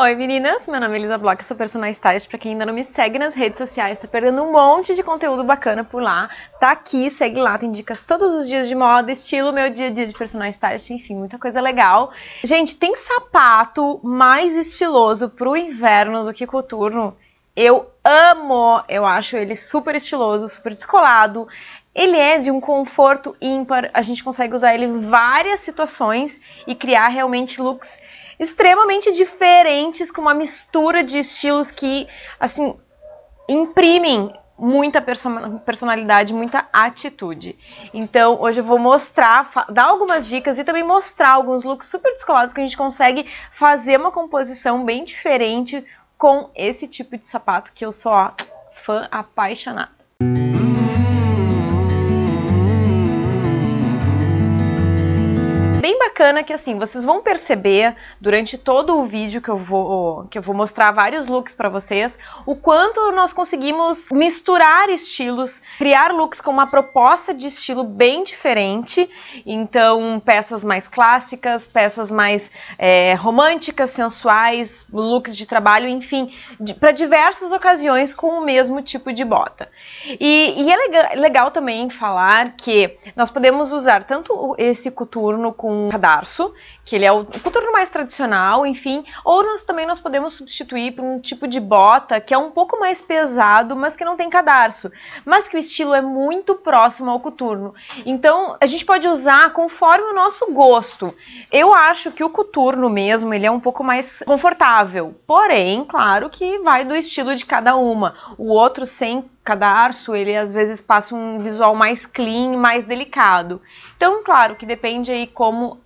Oi meninas, meu nome é Elisa Bloch, sou personal stylist. Pra quem ainda não me segue nas redes sociais, tá perdendo um monte de conteúdo bacana por lá. Tá aqui, segue lá, tem dicas todos os dias de moda, estilo, meu dia a dia de personal stylist, enfim, muita coisa legal. Gente, tem sapato mais estiloso pro inverno do que coturno? Eu amo, eu acho ele super estiloso, super descolado. Ele é de um conforto ímpar, a gente consegue usar ele em várias situações e criar realmente looks extremamente diferentes, com uma mistura de estilos que, assim, imprimem muita personalidade, muita atitude. Então, hoje eu vou mostrar, dar algumas dicas e também mostrar alguns looks super descolados que a gente consegue fazer uma composição bem diferente com esse tipo de sapato que eu sou ó, fã apaixonada. bacana que assim, vocês vão perceber durante todo o vídeo que eu vou que eu vou mostrar vários looks para vocês, o quanto nós conseguimos misturar estilos, criar looks com uma proposta de estilo bem diferente, então peças mais clássicas, peças mais é, românticas, sensuais, looks de trabalho, enfim, para diversas ocasiões com o mesmo tipo de bota. E, e é legal, legal também falar que nós podemos usar tanto esse coturno com tarso, que ele é o coturno mais tradicional, enfim, ou nós também nós podemos substituir por um tipo de bota que é um pouco mais pesado, mas que não tem cadarço, mas que o estilo é muito próximo ao coturno. Então, a gente pode usar conforme o nosso gosto. Eu acho que o coturno mesmo, ele é um pouco mais confortável, porém, claro que vai do estilo de cada uma. O outro sem cadarço, ele às vezes passa um visual mais clean, mais delicado. Então, claro que depende aí como,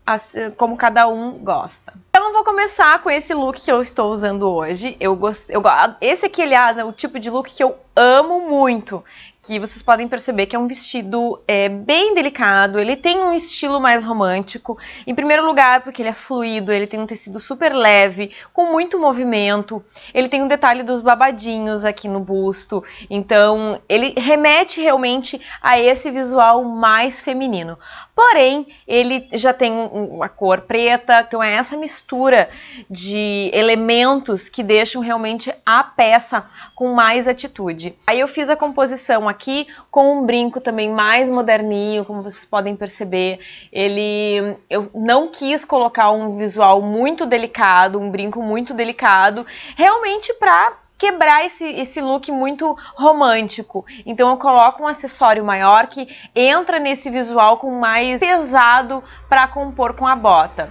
como cada um gosta. Então, eu vou começar com esse look que eu estou usando hoje. Eu gosto, eu, esse aqui, aliás, é o tipo de look que eu amo muito, que vocês podem perceber que é um vestido é, bem delicado, ele tem um estilo mais romântico, em primeiro lugar porque ele é fluido, ele tem um tecido super leve, com muito movimento, ele tem um detalhe dos babadinhos aqui no busto, então ele remete realmente a esse visual mais feminino. Porém, ele já tem uma cor preta, então é essa mistura de elementos que deixam realmente a peça com mais atitude. Aí eu fiz a composição aqui com um brinco também mais moderninho, como vocês podem perceber. Ele, eu não quis colocar um visual muito delicado, um brinco muito delicado, realmente para quebrar esse, esse look muito romântico. Então eu coloco um acessório maior que entra nesse visual com mais pesado para compor com a bota.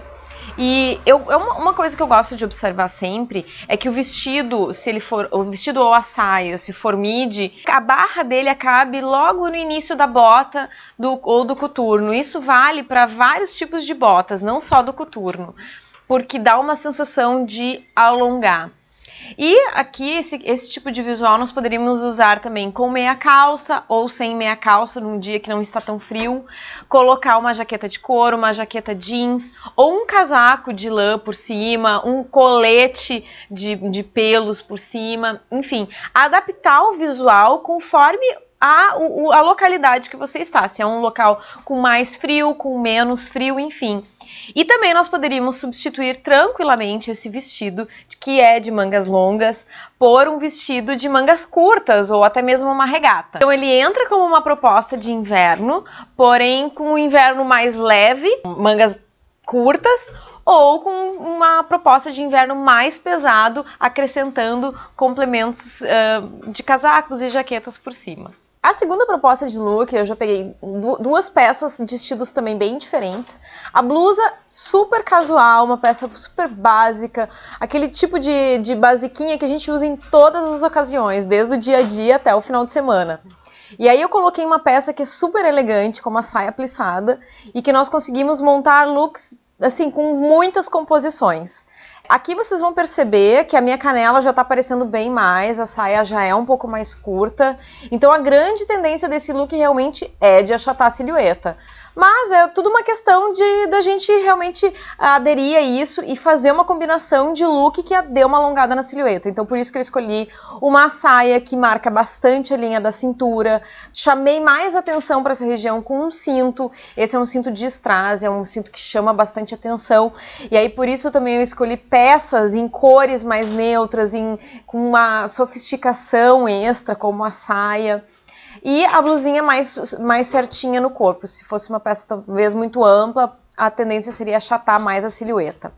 E eu, é uma coisa que eu gosto de observar sempre é que o vestido, se ele for o vestido ou a saia, se for midi, a barra dele acabe logo no início da bota do, ou do coturno. Isso vale para vários tipos de botas, não só do coturno, porque dá uma sensação de alongar. E aqui, esse, esse tipo de visual nós poderíamos usar também com meia calça ou sem meia calça num dia que não está tão frio, colocar uma jaqueta de couro, uma jaqueta jeans ou um casaco de lã por cima, um colete de, de pelos por cima, enfim, adaptar o visual conforme a, a localidade que você está, se é um local com mais frio, com menos frio, enfim. E também nós poderíamos substituir tranquilamente esse vestido que é de mangas longas por um vestido de mangas curtas ou até mesmo uma regata. Então ele entra como uma proposta de inverno, porém com um inverno mais leve, mangas curtas ou com uma proposta de inverno mais pesado, acrescentando complementos uh, de casacos e jaquetas por cima. A segunda proposta de look, eu já peguei duas peças de estilos também bem diferentes. A blusa super casual, uma peça super básica, aquele tipo de, de basiquinha que a gente usa em todas as ocasiões, desde o dia a dia até o final de semana. E aí eu coloquei uma peça que é super elegante, com uma saia plissada, e que nós conseguimos montar looks assim com muitas composições. Aqui vocês vão perceber que a minha canela já está aparecendo bem mais, a saia já é um pouco mais curta. Então a grande tendência desse look realmente é de achatar a silhueta. Mas é tudo uma questão de da gente realmente aderir a isso e fazer uma combinação de look que dê uma alongada na silhueta. Então por isso que eu escolhi uma saia que marca bastante a linha da cintura. Chamei mais atenção para essa região com um cinto. Esse é um cinto de strass, é um cinto que chama bastante atenção. E aí por isso também eu escolhi peças em cores mais neutras, em com uma sofisticação extra como a saia. E a blusinha mais, mais certinha no corpo. Se fosse uma peça talvez muito ampla, a tendência seria achatar mais a silhueta.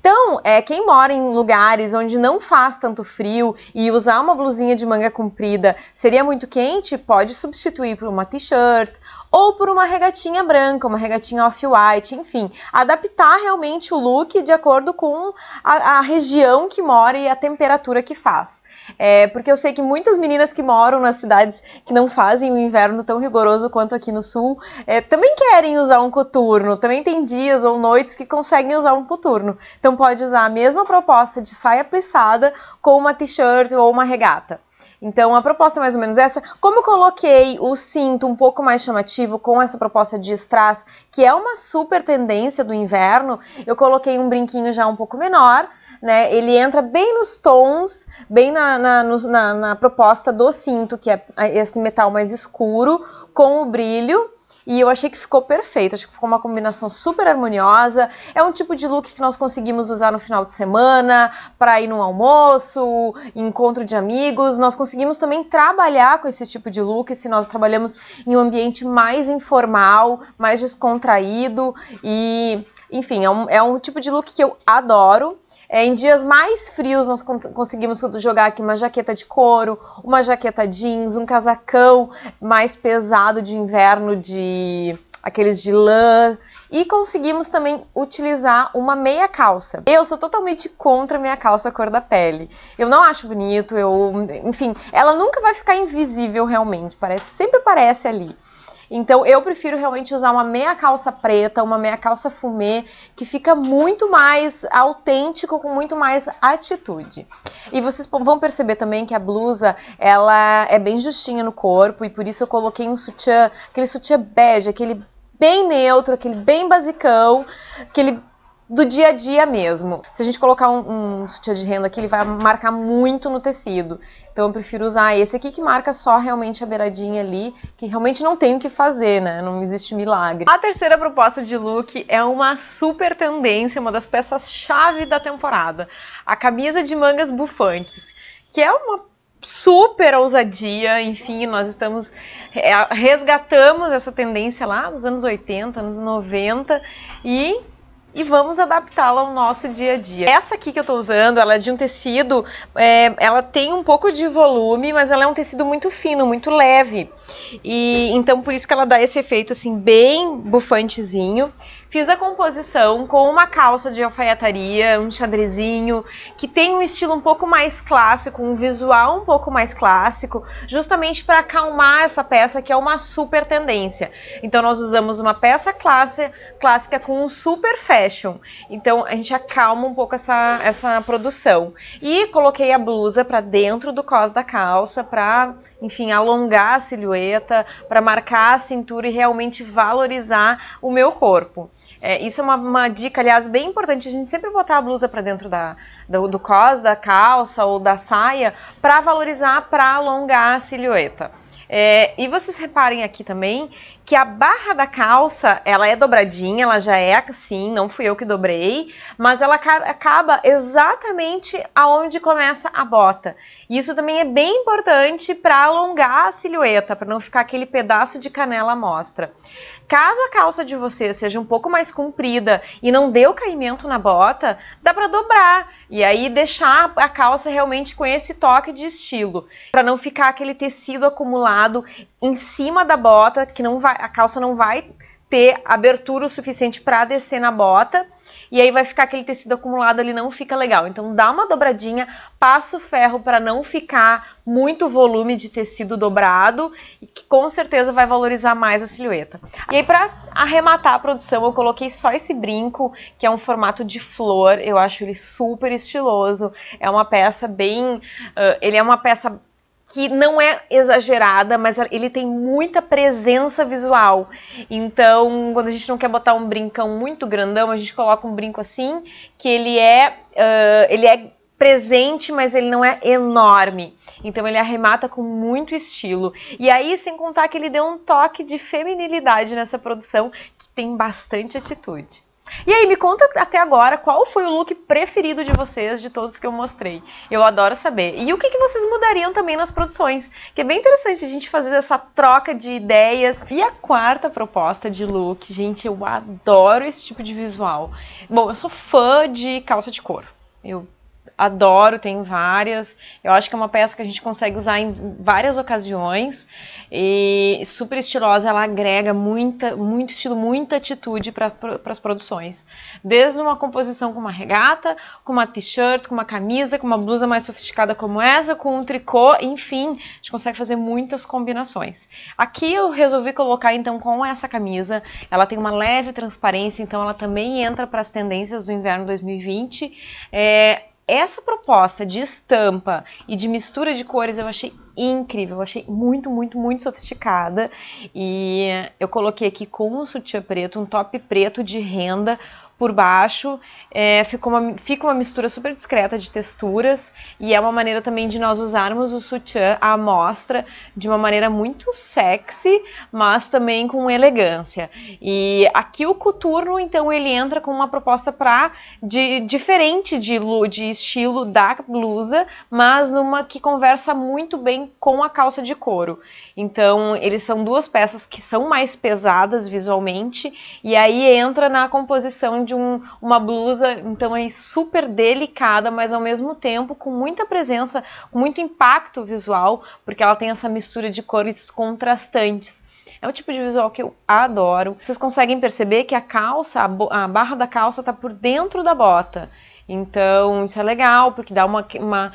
Então, é, quem mora em lugares onde não faz tanto frio e usar uma blusinha de manga comprida seria muito quente, pode substituir por uma t-shirt ou por uma regatinha branca, uma regatinha off-white, enfim, adaptar realmente o look de acordo com a, a, região que mora e a temperatura que faz. É, porque eu sei que muitas meninas que moram nas cidades que não fazem o um inverno tão rigoroso quanto aqui no sul é, também querem usar um coturno, também tem dias ou noites que conseguem usar um coturno. Então pode usar a mesma proposta de saia plissada com uma t-shirt ou uma regata. Então a proposta é mais ou menos essa. Como eu coloquei o cinto um pouco mais chamativo com essa proposta de strass, que é uma super tendência do inverno, eu coloquei um brinquinho já um pouco menor, né? Ele entra bem nos tons, bem na, na, na, na proposta do cinto, que é esse metal mais escuro, com o brilho, e eu achei que ficou perfeito, acho que ficou uma combinação super harmoniosa. É um tipo de look que nós conseguimos usar no final de semana, para ir num almoço, encontro de amigos. Nós conseguimos também trabalhar com esse tipo de look se nós trabalhamos em um ambiente mais informal, mais descontraído e enfim, é um, é um tipo de look que eu adoro. É, em dias mais frios, nós conseguimos jogar aqui uma jaqueta de couro, uma jaqueta jeans, um casacão mais pesado de inverno, de aqueles de lã. E conseguimos também utilizar uma meia calça. Eu sou totalmente contra a meia calça cor da pele. Eu não acho bonito, eu, enfim, ela nunca vai ficar invisível realmente, parece, sempre aparece ali. Então eu prefiro realmente usar uma meia calça preta, uma meia calça fumê, que fica muito mais autêntico, com muito mais atitude. E vocês vão perceber também que a blusa, ela é bem justinha no corpo e por isso eu coloquei um sutiã, aquele sutiã bege, aquele bem neutro, aquele bem basicão, aquele do dia a dia mesmo. Se a gente colocar um, um sutiã de renda aqui, ele vai marcar muito no tecido. Então eu prefiro usar esse aqui que marca só realmente a beiradinha ali, que realmente não tem o que fazer, né? Não existe milagre. A terceira proposta de look é uma super tendência, uma das peças-chave da temporada. A camisa de mangas bufantes, que é uma super ousadia, enfim, nós estamos é, resgatamos essa tendência lá dos anos 80, anos 90 e e vamos adaptá-la ao nosso dia a dia. Essa aqui que eu tô usando, ela é de um tecido, é, ela tem um pouco de volume, mas ela é um tecido muito fino, muito leve. E então por isso que ela dá esse efeito assim bem bufantezinho. Fiz a composição com uma calça de alfaiataria, um xadrezinho, que tem um estilo um pouco mais clássico, um visual um pouco mais clássico, justamente para acalmar essa peça que é uma super tendência. Então nós usamos uma peça classe, clássica com um super fashion. Então a gente acalma um pouco essa, essa produção. E coloquei a blusa para dentro do cos da calça para, enfim, alongar a silhueta, para marcar a cintura e realmente valorizar o meu corpo. É, isso é uma, uma, dica, aliás, bem importante. A gente sempre botar a blusa para dentro da, do, do cos, da calça ou da saia, para valorizar, para alongar a silhueta. É, e vocês reparem aqui também que a barra da calça, ela é dobradinha, ela já é assim, não fui eu que dobrei, mas ela acaba exatamente aonde começa a bota. E isso também é bem importante para alongar a silhueta, para não ficar aquele pedaço de canela à mostra. Caso a calça de você seja um pouco mais comprida e não dê o caimento na bota, dá para dobrar e aí deixar a calça realmente com esse toque de estilo, para não ficar aquele tecido acumulado em cima da bota que não vai, a calça não vai ter abertura o suficiente para descer na bota e aí vai ficar aquele tecido acumulado ali, não fica legal. Então dá uma dobradinha, passa o ferro para não ficar muito volume de tecido dobrado, e que com certeza vai valorizar mais a silhueta. E aí para arrematar a produção, eu coloquei só esse brinco, que é um formato de flor, eu acho ele super estiloso, é uma peça bem... Uh, ele é uma peça que não é exagerada, mas ele tem muita presença visual. Então, quando a gente não quer botar um brincão muito grandão, a gente coloca um brinco assim, que ele é, uh, ele é presente, mas ele não é enorme. Então ele arremata com muito estilo. E aí, sem contar que ele deu um toque de feminilidade nessa produção que tem bastante atitude. E aí, me conta até agora qual foi o look preferido de vocês, de todos que eu mostrei. Eu adoro saber. E o que, que vocês mudariam também nas produções? Que é bem interessante a gente fazer essa troca de ideias. E a quarta proposta de look, gente, eu adoro esse tipo de visual. Bom, eu sou fã de calça de couro. Eu adoro, tem várias. Eu acho que é uma peça que a gente consegue usar em várias ocasiões e super estilosa, ela agrega muita, muito estilo, muita atitude para as produções. Desde uma composição com uma regata, com uma t-shirt, com uma camisa, com uma blusa mais sofisticada como essa, com um tricô, enfim, a gente consegue fazer muitas combinações. Aqui eu resolvi colocar então com essa camisa, ela tem uma leve transparência, então ela também entra para as tendências do inverno 2020. É, essa proposta de estampa e de mistura de cores eu achei incrível, eu achei muito, muito, muito sofisticada. E eu coloquei aqui com um sutiã preto, um top preto de renda, por baixo. É, fica, uma, fica uma mistura super discreta de texturas e é uma maneira também de nós usarmos o sutiã, a amostra, de uma maneira muito sexy, mas também com elegância. E aqui o coturno, então, ele entra com uma proposta pra, de, diferente de, de estilo da blusa, mas numa que conversa muito bem com a calça de couro. Então, eles são duas peças que são mais pesadas visualmente, e aí entra na composição de um, uma blusa, então aí super delicada, mas ao mesmo tempo com muita presença, muito impacto visual, porque ela tem essa mistura de cores contrastantes. É um tipo de visual que eu adoro. Vocês conseguem perceber que a calça, a barra da calça tá por dentro da bota. Então, isso é legal, porque dá uma, uma,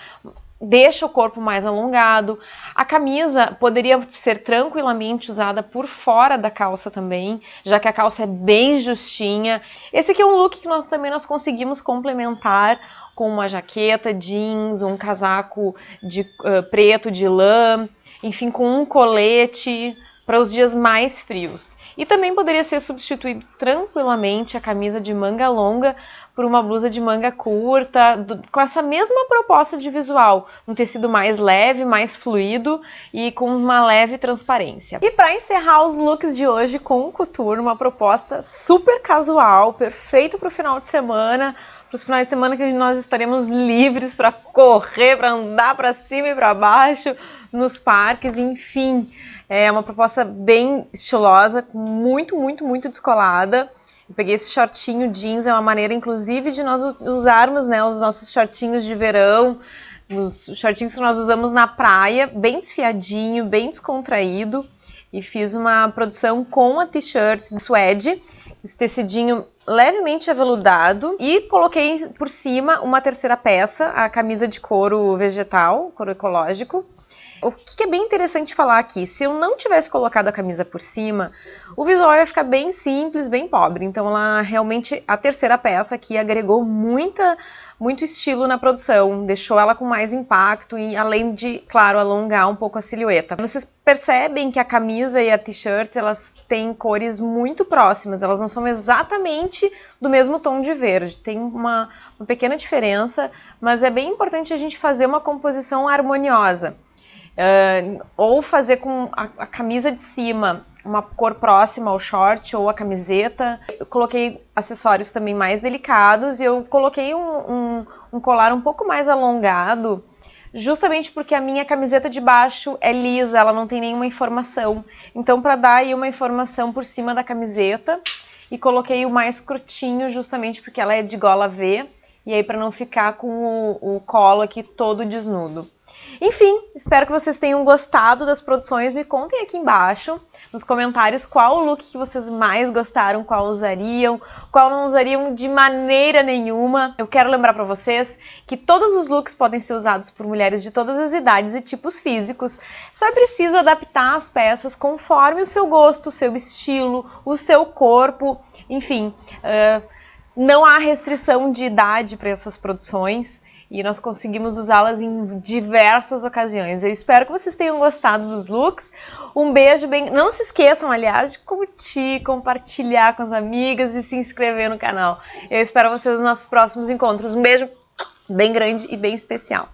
deixa o corpo mais alongado. A camisa poderia ser tranquilamente usada por fora da calça também, já que a calça é bem justinha. Esse aqui é um look que nós também nós conseguimos complementar com uma jaqueta, jeans, um casaco de uh, preto de lã, enfim, com um colete, para os dias mais frios. E também poderia ser substituído tranquilamente a camisa de manga longa por uma blusa de manga curta, do, com essa mesma proposta de visual, um tecido mais leve, mais fluido e com uma leve transparência. E para encerrar os looks de hoje com couture, uma proposta super casual, perfeito para o final de semana, para os finais de semana que nós estaremos livres para correr, para andar para cima e para baixo nos parques, enfim. É uma proposta bem estilosa, muito, muito, muito descolada. Eu peguei esse shortinho jeans, é uma maneira, inclusive, de nós usarmos né, os nossos shortinhos de verão, os shortinhos que nós usamos na praia, bem esfiadinho, bem descontraído. E fiz uma produção com a t-shirt suede, esse tecidinho levemente aveludado e coloquei por cima uma terceira peça, a camisa de couro vegetal, couro ecológico. O que é bem interessante falar aqui, se eu não tivesse colocado a camisa por cima, o visual ia ficar bem simples, bem pobre. Então ela realmente a terceira peça que agregou muita muito estilo na produção, deixou ela com mais impacto e além de, claro, alongar um pouco a silhueta. Vocês percebem que a camisa e a t-shirt, elas têm cores muito próximas, elas não são exatamente do mesmo tom de verde, tem uma, uma pequena diferença, mas é bem importante a gente fazer uma composição harmoniosa. Uh, ou fazer com a, a camisa de cima uma cor próxima ao short ou à camiseta. Eu coloquei acessórios também mais delicados e eu coloquei um, um, um, colar um pouco mais alongado, justamente porque a minha camiseta de baixo é lisa, ela não tem nenhuma informação. Então, para dar aí uma informação por cima da camiseta, e coloquei o mais curtinho, justamente porque ela é de gola V, e aí para não ficar com o, o colo aqui todo desnudo. Enfim, espero que vocês tenham gostado das produções. Me contem aqui embaixo, nos comentários, qual o look que vocês mais gostaram, qual usariam, qual não usariam de maneira nenhuma. Eu quero lembrar para vocês que todos os looks podem ser usados por mulheres de todas as idades e tipos físicos. Só é preciso adaptar as peças conforme o seu gosto, o seu estilo, o seu corpo, enfim. Uh, não há restrição de idade para essas produções. E nós conseguimos usá-las em diversas ocasiões. Eu espero que vocês tenham gostado dos looks. Um beijo bem. Não se esqueçam, aliás, de curtir, compartilhar com as amigas e se inscrever no canal. Eu espero vocês nos nossos próximos encontros. Um beijo bem grande e bem especial.